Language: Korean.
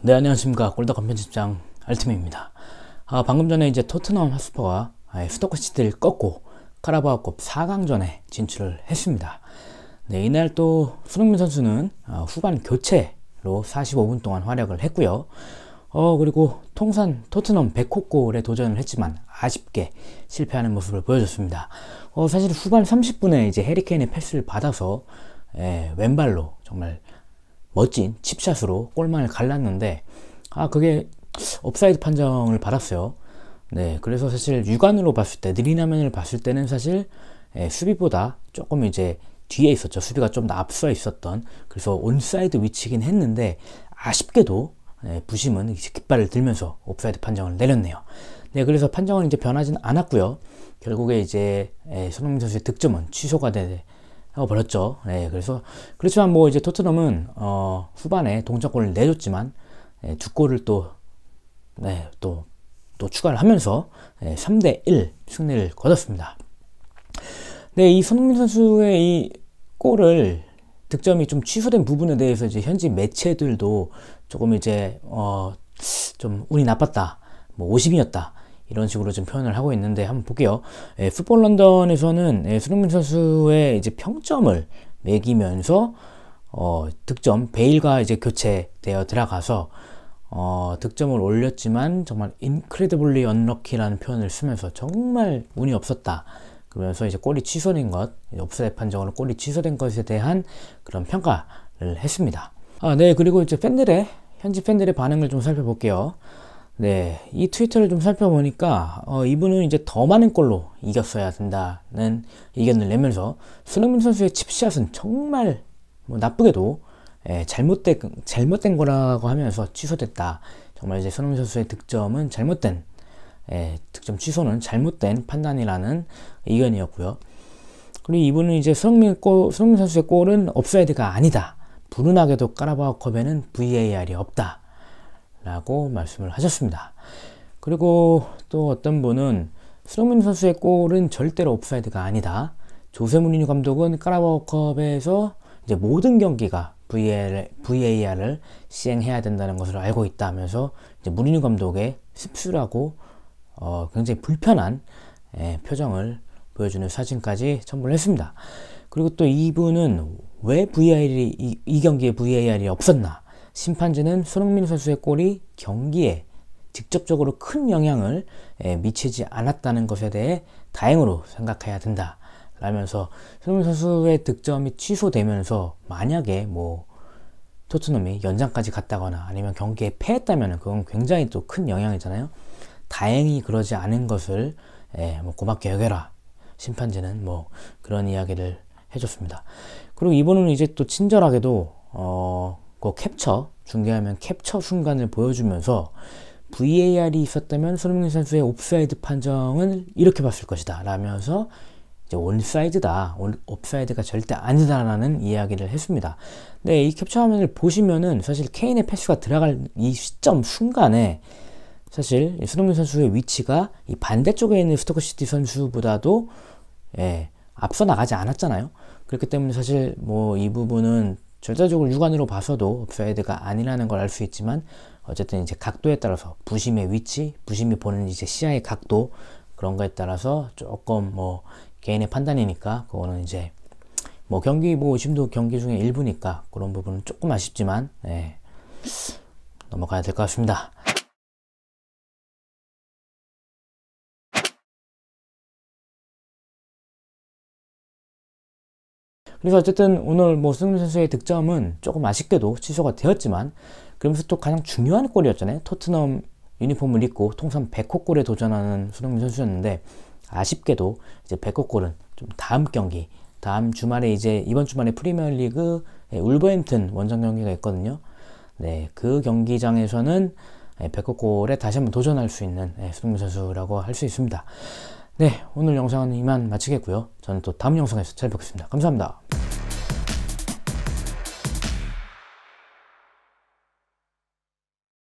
네 안녕하십니까 골다건 편집장 알팀입니다 트 아, 방금 전에 이제 토트넘 하스퍼가 수도커시티를 아, 꺾고 카라바오컵 4강전에 진출을 했습니다 네 이날 또 손흥민 선수는 어, 후반 교체로 45분 동안 활약을 했고요 어 그리고 통산 토트넘 100호 골에 도전을 했지만 아쉽게 실패하는 모습을 보여줬습니다 어 사실 후반 30분에 이제 해리케인의 패스를 받아서 예, 왼발로 정말 멋진 칩샷으로 골망을 갈랐는데 아 그게 업사이드 판정을 받았어요. 네, 그래서 사실 육안으로 봤을 때 느린 화면을 봤을 때는 사실 예, 수비보다 조금 이제 뒤에 있었죠. 수비가 좀 앞서 있었던 그래서 온사이드 위치긴 했는데 아쉽게도 예, 부심은 이제 깃발을 들면서 옵사이드 판정을 내렸네요. 네, 그래서 판정은 이제 변하진 않았고요. 결국에 이제 예, 손흥민 선수의 득점은 취소가 되는 어, 버렸죠. 네, 그래서 그렇지만 뭐 이제 토트넘은 어, 후반에 동점골을 내줬지만 네, 두 골을 또 네, 또, 또 추가를 하면서 네, 예, 3대1 승리를 거뒀습니다. 네, 이 손흥민 선수의 이 골을 득점이 좀 취소된 부분에 대해서 이제 현지 매체들도 조금 이제 어, 좀 운이 나빴다. 뭐 50이었다. 이런 식으로 좀 표현을 하고 있는데 한번 볼게요. 예, 풋볼 런던에서는 예, 손흥민 선수의 이제 평점을 매기면서 어, 득점 베일과 이제 교체되어 들어가서 어, 득점을 올렸지만 정말 인크레디블리 언럭키라는 표현을 쓰면서 정말 운이 없었다. 그러면서 이제 골이 취소된 것, 옵사이드 판정으로 골이 취소된 것에 대한 그런 평가를 했습니다. 아, 네. 그리고 이제 팬들의 현지 팬들의 반응을 좀 살펴볼게요. 네, 이 트위터를 좀 살펴보니까 어, 이분은 이제 더 많은 골로 이겼어야 된다는 의견을 내면서 손흥민 선수의 칩샷은 정말 뭐 나쁘게도 예, 잘못된 잘못된 거라고 하면서 취소됐다. 정말 이제 손흥민 선수의 득점은 잘못된 예, 득점 취소는 잘못된 판단이라는 의견이었고요. 그리고 이분은 이제 손흥민 골, 손흥민 선수의 골은 업사이드가 아니다. 불운하게도 까라바오 컵에는 VAR이 없다. 라고 말씀을 하셨습니다. 그리고 또 어떤 분은 수동민 선수의 골은 절대로 옵사이드가 아니다. 조세 무리뉴 감독은 까라바오컵에서 이제 모든 경기가 VAR, 을 시행해야 된다는 것을 알고 있다면서 이제 무리뉴 감독의 씁쓸하고 어, 굉장히 불편한 예, 표정을 보여주는 사진까지 첨부를 했습니다. 그리고 또 이분은 왜 VAR이 이, 이 경기에 VAR이 없었나? 심판진은 손흥민 선수의 골이 경기에 직접적으로 큰 영향을 예, 미치지 않았다는 것에 대해 다행으로 생각해야 된다. 라면서 손흥민 선수의 득점이 취소되면서 만약에 뭐 토트넘이 연장까지 갔다거나 아니면 경기에 패했다면 그건 굉장히 또 큰 영향이잖아요. 다행히 그러지 않은 것을 예, 뭐 고맙게 여겨라. 심판진은 뭐 그런 이야기를 해줬습니다. 그리고 이번은 이제 또 친절하게도 어, 그 캡처, 중계하면 캡처 순간을 보여주면서 VAR이 있었다면 손흥민 선수의 옵사이드 판정을 이렇게 봤을 것이다. 라면서 이제 온사이드다. 옵사이드가 절대 아니다라는 이야기를 했습니다. 근이 캡처 화면을 보시면은 사실 케인의 패스가 들어갈 이 시점 순간에 사실 손흥민 선수의 위치가 이 반대쪽에 있는 스토크시티 선수보다도 예, 앞서 나가지 않았잖아요. 그렇기 때문에 사실 뭐 이 부분은 절대적으로 육안으로 봐서도 업사이드가 아니라는 걸 알 수 있지만 어쨌든 이제 각도에 따라서 부심의 위치, 부심이 보는 이제 시야의 각도 그런 거에 따라서 조금 뭐 개인의 판단이니까 그거는 이제 뭐 경기 뭐심도 경기 중에 일부니까 그런 부분은 조금 아쉽지만 예, 넘어가야 될 것 같습니다. 그래서 어쨌든 오늘 뭐 승민 선수의 득점은 조금 아쉽게도 취소가 되었지만 그러면서 또 가장 중요한 골이었잖아요. 토트넘 유니폼을 입고 통산 100호 골에 도전하는 손흥민 선수였는데 아쉽게도 이제 100호 골은 좀 다음 경기 다음 주말에 이제 이번 주말에 프리미어리그 울버햄튼 원정 경기가 있거든요. 네, 그 경기장에서는 100호 예, 골에 다시 한번 도전할 수 있는 예, 손흥민 선수라고 할 수 있습니다. 네, 오늘 영상은 이만 마치겠고요. 저는 또 다음 영상에서 찾아뵙겠습니다. 감사합니다.